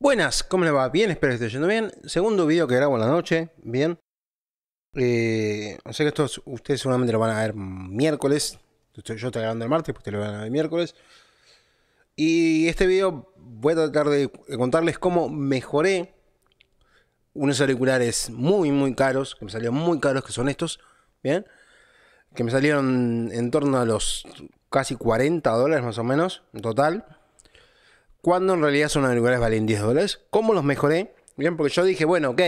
Buenas, ¿cómo le va? Bien, espero que esté yendo bien. Segundo video que grabo en la noche, bien. Eh, sé que estos ustedes seguramente lo van a ver miércoles. Yo estoy grabando el martes, pues te lo van a ver miércoles. Y este video voy a tratar de contarles cómo mejoré unos auriculares muy, muy caros, que me salieron muy caros, que son estos, bien. Que me salieron en torno a los casi 40 dólares más o menos, en total cuando en realidad son auriculares valen 10 dólares. ¿Cómo los mejoré? Bien, porque yo dije, bueno, ok,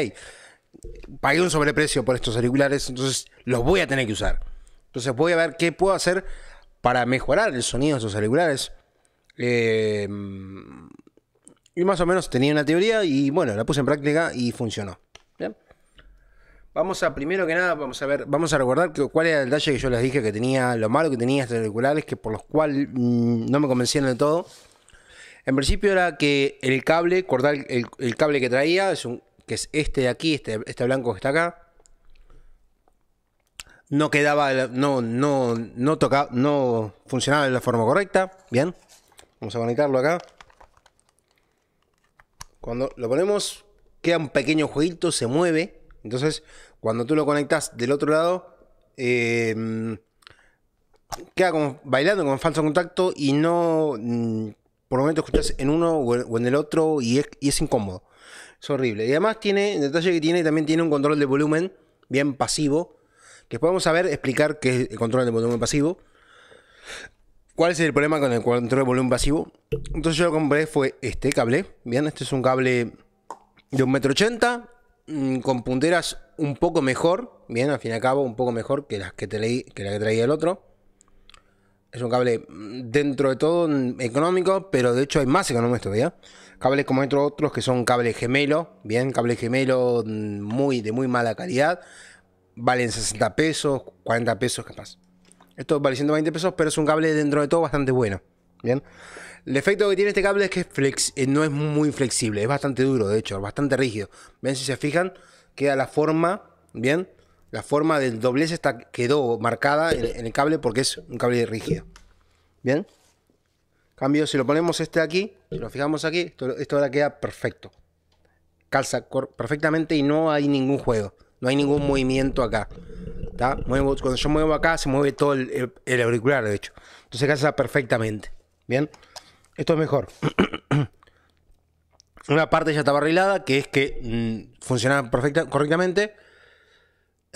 pagué un sobreprecio por estos auriculares, entonces los voy a tener que usar. Entonces voy a ver qué puedo hacer para mejorar el sonido de estos auriculares. Em, y más o menos tenía una teoría y bueno, la puse en práctica y funcionó. Vamos a, primero que nada, vamos a ver, vamos a recordar que, cuál era el detalle que yo les dije que tenía, lo malo que tenía estos auriculares, que por los cuales mm, no me convencían de todo. En principio era que el cable, cortar el, cable que traía, es un, que es este de aquí, este, este blanco que está acá. No quedaba, no, no, no tocaba, no funcionaba de la forma correcta. Bien, vamos a conectarlo acá. Cuando lo ponemos, queda un pequeño jueguito, se mueve. Entonces, cuando tú lo conectas del otro lado, em, queda como bailando con falso contacto y no mm, por momento escuchas en uno o en el otro y es, y es incómodo. Es horrible. Y además tiene, el detalle que tiene, también tiene un control de volumen bien pasivo, que podemos saber explicar qué es el control de volumen pasivo. ¿Cuál es el problema con el control de volumen pasivo? Entonces yo lo compré fue este cable. Bien, este es un cable de 1,80m mm, con punteras un poco mejor, bien, al fin y al cabo un poco mejor que las que, te leí, que la que traía el otro. Es un cable mm, dentro de todo mm, económico, pero de hecho hay más económicos todavía. Cables como entre otros que son cables gemelo, bien, cable gemelo mm, muy, de muy mala calidad. Valen 60 pesos, 40 pesos capaz. Esto vale 120 pesos, pero es un cable dentro de todo bastante bueno. Bien. El efecto que tiene este cable es que flex, eh, no es muy flexible, es bastante duro, de hecho, bastante rígido. Ven si se fijan, queda la forma, bien, la forma del doblez está, quedó marcada en, el cable porque es un cable rígido. ¿Bien? Cambio, si lo ponemos este aquí, si lo fijamos aquí, esto, ahora queda perfecto. Calza perfectamente y no hay ningún juego. No hay ningún movimiento acá. ¿Está? cuando yo muevo acá, se mueve todo el, auricular, de hecho. Entonces calza perfectamente. ¿Bien? Esto es mejor. Una parte ya estaba arreglada, que es que mm, funcionaba perfecta, correctamente.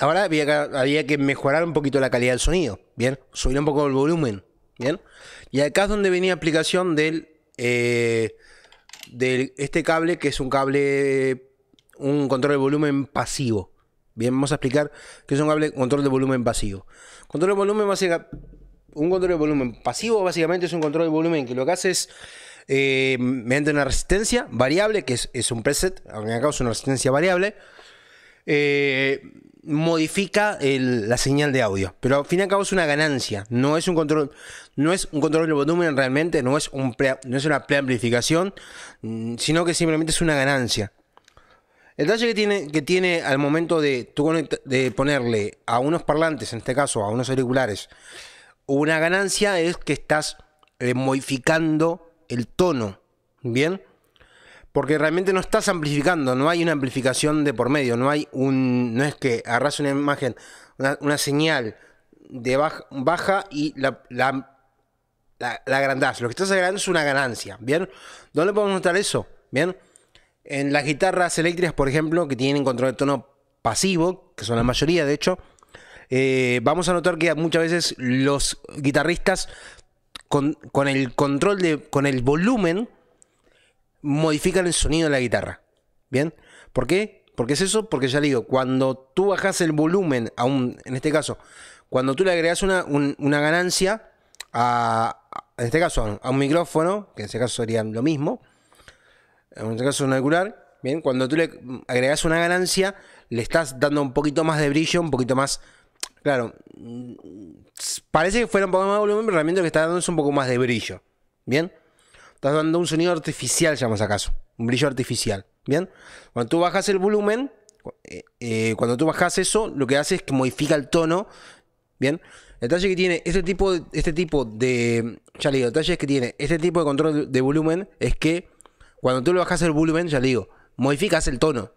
Ahora había que, mejorar un poquito la calidad del sonido, ¿bien? Subir un poco el volumen, ¿bien? Y acá es donde venía aplicación eh, del, este cable, que es un cable, un control de volumen pasivo. Bien, vamos a explicar qué es un cable control de volumen pasivo. Control de volumen un control de volumen pasivo básicamente es un control de volumen que lo que hace es eh, mediante una resistencia variable, que es, un preset, acá es una resistencia variable, eh, modifica la señal de audio. Pero al fin y al cabo es una ganancia. No es un control. No es un control de volumen realmente. No es, un no es una preamplificación. Mm, sino que simplemente es una ganancia. El detalle que tiene, que tiene al momento de, de ponerle a unos parlantes, en este caso a unos auriculares, una ganancia es que estás eh, modificando el tono. ¿Bien? Porque realmente no estás amplificando, no hay una amplificación de por medio, no hay un. No es que agarras una imagen, una, señal de baja, baja y la, la, la, agrandás. Lo que estás agrandando es una ganancia, ¿bien? ¿Dónde podemos notar eso? ¿Bien? En las guitarras eléctricas, por ejemplo, que tienen control de tono pasivo, que son la mayoría, de hecho, eh, vamos a notar que muchas veces los guitarristas con, con el control de. con el volumen modifican el sonido de la guitarra. ¿Bien? ¿Por qué? Porque es eso, porque ya digo, cuando tú bajas el volumen, a en este caso, cuando tú le agregas una, ganancia a, en este caso, a un micrófono, que en este caso sería lo mismo, en este caso un auricular, bien, cuando tú le agregas una ganancia, le estás dando un poquito más de brillo, un poquito más, claro, mm, parece que fuera un poco más de volumen, pero realmente lo que está dando es un poco más de brillo, bien. Estás dando un sonido artificial, llamas acaso. Un brillo artificial. ¿Bien? Cuando tú bajas el volumen, eh, eh, cuando tú bajas eso, lo que hace es que modifica el tono. ¿Bien? El detalle que tiene este tipo, este tipo de. Ya le digo, que tiene este tipo de control de volumen es que cuando tú le bajas el volumen, ya le digo, modificas el tono.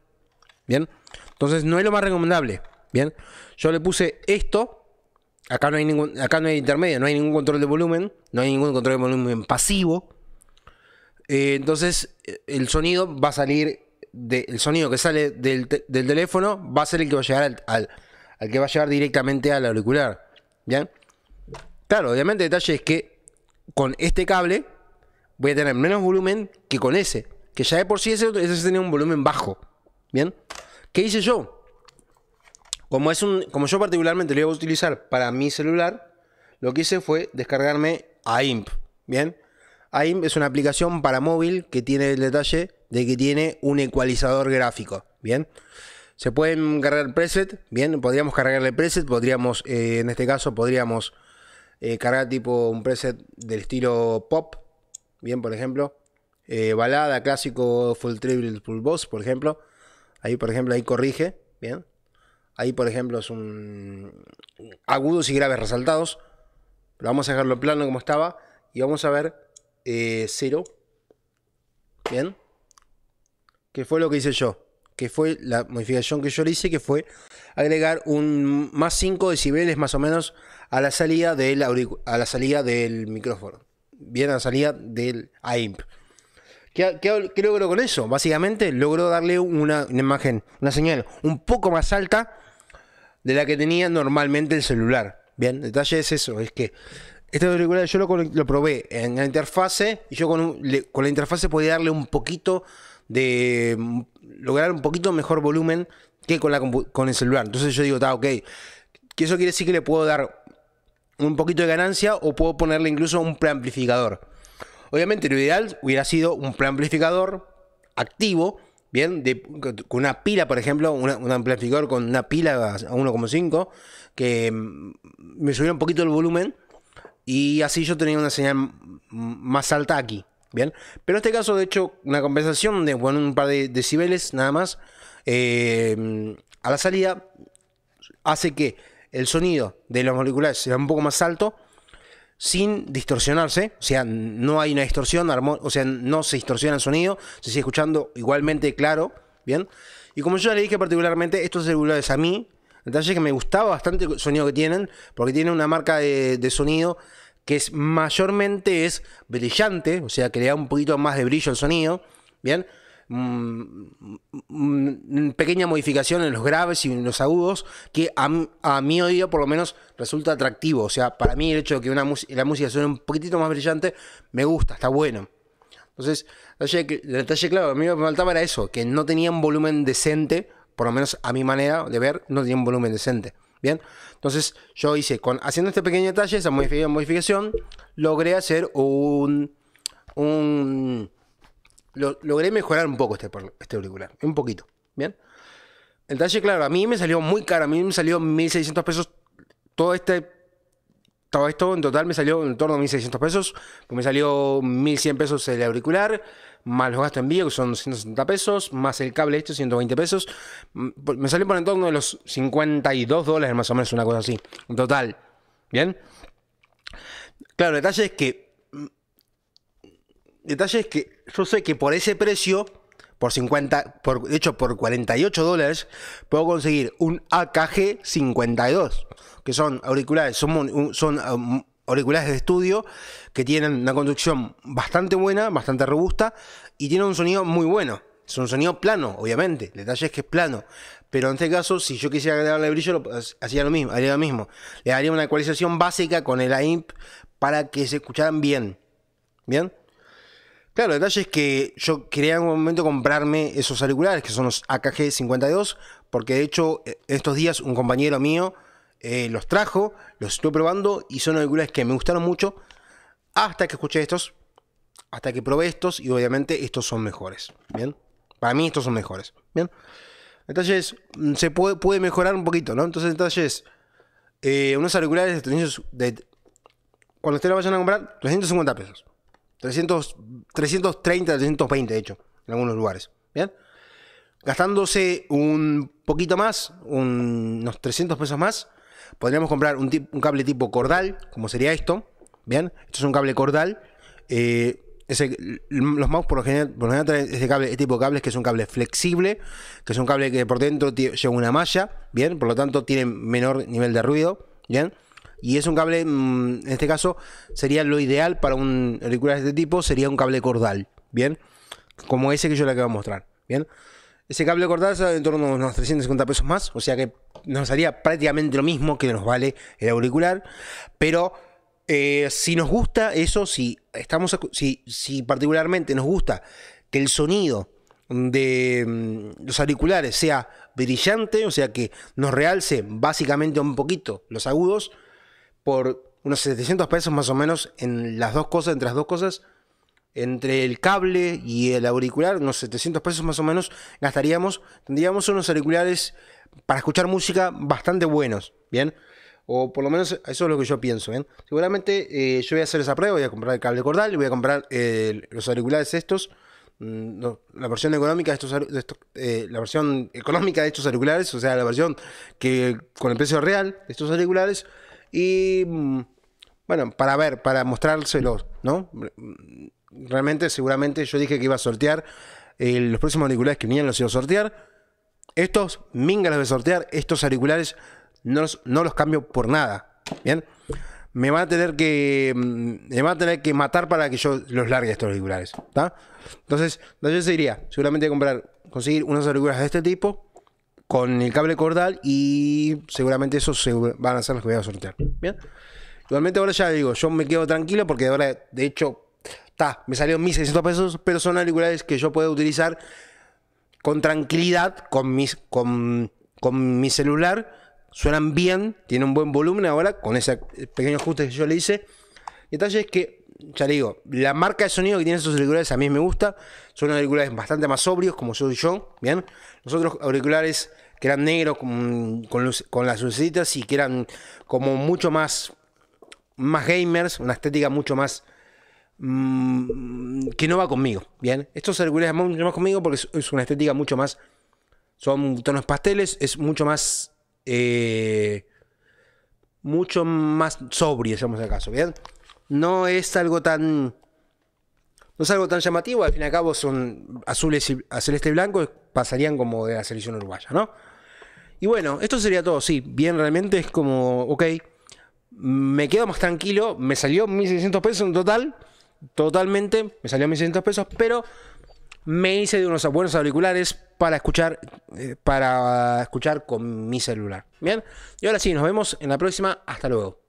¿Bien? Entonces no es lo más recomendable. ¿Bien? Yo le puse esto. Acá no hay ningún, acá no hay intermedio, no hay ningún control de volumen, no hay ningún control de volumen pasivo, eh, entonces, eh, el sonido va a salir, el sonido que sale del, teléfono va a ser el que va a llegar al, que va a llegar directamente al auricular. ¿Bien? Claro, obviamente el detalle es que con este cable voy a tener menos volumen que con ese, que ya de por sí ese, tenía un volumen bajo. ¿Bien? ¿Qué hice yo? Como, es un, como yo particularmente lo iba a utilizar para mi celular, lo que hice fue descargarme IMP ¿Bien? AIM es una aplicación para móvil que tiene el detalle de que tiene un ecualizador gráfico, ¿bien? Se pueden cargar preset, ¿bien? Podríamos cargarle preset, podríamos, eh, en este caso, podríamos eh, cargar tipo un preset del estilo pop, ¿bien? Por ejemplo, eh, balada, clásico, full treble, full boss, por ejemplo. Ahí, por ejemplo, ahí corrige, ¿bien? Ahí, por ejemplo, es un agudos y graves resaltados. Pero vamos a dejarlo plano como estaba y vamos a ver eh, cero. ¿Bien? Que fue lo que hice yo. Que fue la modificación que yo le hice, que fue agregar un más 5 decibeles más o menos a la salida del, a la salida del micrófono. Bien, a la salida del AIMP. ¿Qué, ¿Qué, logro con eso? Básicamente logro darle una, una, imagen, una señal un poco más alta de la que tenía normalmente el celular. Bien, detalle es eso, es que esta auricular yo lo, probé en la interfase y yo con, la interfase podía darle un poquito de. Mm, lograr un poquito mejor volumen que con, la, con el celular. Entonces yo digo, está, ok. Que eso quiere decir que le puedo dar un poquito de ganancia o puedo ponerle incluso un preamplificador. Obviamente lo ideal hubiera sido un preamplificador activo, bien, con una pila, por ejemplo, un amplificador con una pila a 1,5, que mm, me subiera un poquito el volumen y así yo tenía una señal más alta aquí. Bien, pero en este caso, de hecho, una compensación de bueno, un par de decibeles nada más eh, a la salida hace que el sonido de los moleculares sea un poco más alto sin distorsionarse, o sea, no hay una distorsión, o sea, no se distorsiona el sonido, se sigue escuchando igualmente claro, ¿bien? Y como yo ya le dije particularmente, estos celulares a mí Detalle que me gustaba bastante el sonido que tienen, porque tienen una marca de, sonido que es mayormente es brillante, o sea, que le da un poquito más de brillo al sonido, ¿bien? Mm, mm, mm, pequeña modificación en los graves y en los agudos que a, mi oído por lo menos resulta atractivo, o sea, para mí el hecho de que la música suene un poquitito más brillante me gusta, está bueno. Entonces, el detalle, el claro, a mí me faltaba era eso, que no tenía un volumen decente por lo menos a mi manera de ver, no tiene un volumen decente. Bien, entonces yo hice, con, haciendo este pequeño detalle, esa modificación, logré hacer un. un logré mejorar un poco este, este auricular, un poquito. Bien, el detalle, claro, a mí me salió muy caro, a mí me salió 1600 pesos todo este todo esto en total me salió en torno a 1.600 pesos, pues me salió 1.100 pesos el auricular, más los gastos de envío, que son 160 pesos, más el cable este, 120 pesos. Mm, pues, me salió por en torno de los 52 dólares, más o menos, una cosa así, en total. ¿Bien? Claro, detalle es que... Mm, detalle es que yo sé que por ese precio por 50, por, de hecho, por 48 dólares puedo conseguir un AKG 52, que son auriculares, son, son um, auriculares de estudio que tienen una construcción bastante buena, bastante robusta y tienen un sonido muy bueno. Es un sonido plano, obviamente. El detalle es que es plano. Pero en este caso, si yo quisiera agregarle brillo, hacía lo mismo, haría lo mismo. Le daría una ecualización básica con el AIMP para que se escucharan bien. ¿Bien? Claro, el detalle es que yo quería en un momento comprarme esos auriculares, que son los AKG 52, porque de hecho e, estos días un compañero mío eh, los trajo, los estuve probando y son auriculares que me gustaron mucho hasta que escuché estos, hasta que probé estos y obviamente estos son mejores, ¿bien? Para mí estos son mejores, ¿bien? Entonces mm, se puede, puede mejorar un poquito, ¿no? Entonces entonces, eh, unos auriculares de, cuando ustedes lo vayan a comprar, 350 pesos. 300, 330, 320 de hecho, en algunos lugares. ¿Bien? Gastándose un poquito más, unos 300 pesos más, podríamos comprar un, cable tipo cordal, como sería esto. ¿Bien? Esto es un cable cordal. Eh, los mouse por lo general, por lo general traen este, cable, este tipo de cables que es un cable flexible, que es un cable que por dentro lleva una malla, ¿bien? Por lo tanto tiene menor nivel de ruido, ¿bien? Y es un cable, mm, en este caso, sería lo ideal para un auricular de este tipo, sería un cable cordal, ¿bien? Como ese que yo le acabo de mostrar, ¿bien? Ese cable cordal sale en torno a unos 350 pesos más, o sea que nos haría prácticamente lo mismo que nos vale el auricular, pero eh, si nos gusta eso, si estamos, si, si particularmente nos gusta que el sonido de mm, los auriculares sea brillante, o sea que nos realce básicamente un poquito los agudos, por unos 700 pesos más o menos en las dos cosas, entre las dos cosas, entre el cable y el auricular, unos 700 pesos más o menos gastaríamos, tendríamos unos auriculares para escuchar música bastante buenos, ¿bien? O por lo menos eso es lo que yo pienso, ¿bien? Seguramente eh, yo voy a hacer esa prueba, voy a comprar el cable cordal voy a comprar eh, los auriculares estos. Mm, la versión económica de estos, eh, la versión económica de estos auriculares, o sea, la versión que con el precio real de estos auriculares, y mm, bueno, para ver, para mostrárselos, ¿no? Realmente, seguramente yo dije que iba a sortear eh, los próximos auriculares que venían los iba a sortear. Estos mingas los sortear, estos auriculares no los, cambio por nada. Bien, me va a tener que mm, me a tener que matar para que yo los largue estos auriculares. Entonces, yo seguiría seguramente comprar, conseguir unos auriculares de este tipo con el cable cordal y seguramente esos se van a ser los que voy a sortear. Bien. Igualmente ahora ya digo, yo me quedo tranquilo porque ahora, de hecho, está, me salieron 1.600 pesos, pero son auriculares que yo puedo utilizar con tranquilidad con, mis, con, mi celular. Suenan bien, tienen un buen volumen ahora, con ese pequeño ajuste que yo le hice. El detalle es que ya digo, la marca de sonido que tienen esos auriculares a mí me gusta. Son auriculares bastante más sobrios, como soy yo, ¿bien? Los otros auriculares que eran negros con, las lucecitas y que eran como mucho más, más gamers, una estética mucho más mm, que no va conmigo, ¿bien? Estos auriculares van más conmigo porque es, una estética mucho más... Son tonos pasteles, es mucho más... Eh, mucho más sobrio, digamos el caso, ¿bien? no es algo tan. No es algo tan llamativo, al fin y al cabo son azules y celeste y blanco, pasarían como de la selección uruguaya, ¿no? Y bueno, esto sería todo, sí, bien realmente es como, ok, me quedo más tranquilo, me salió 1.600 pesos en total, totalmente, me salió 1.600 pesos, pero me hice de unos buenos auriculares para escuchar, eh, para escuchar con mi celular. Bien, y ahora sí, nos vemos en la próxima, hasta luego.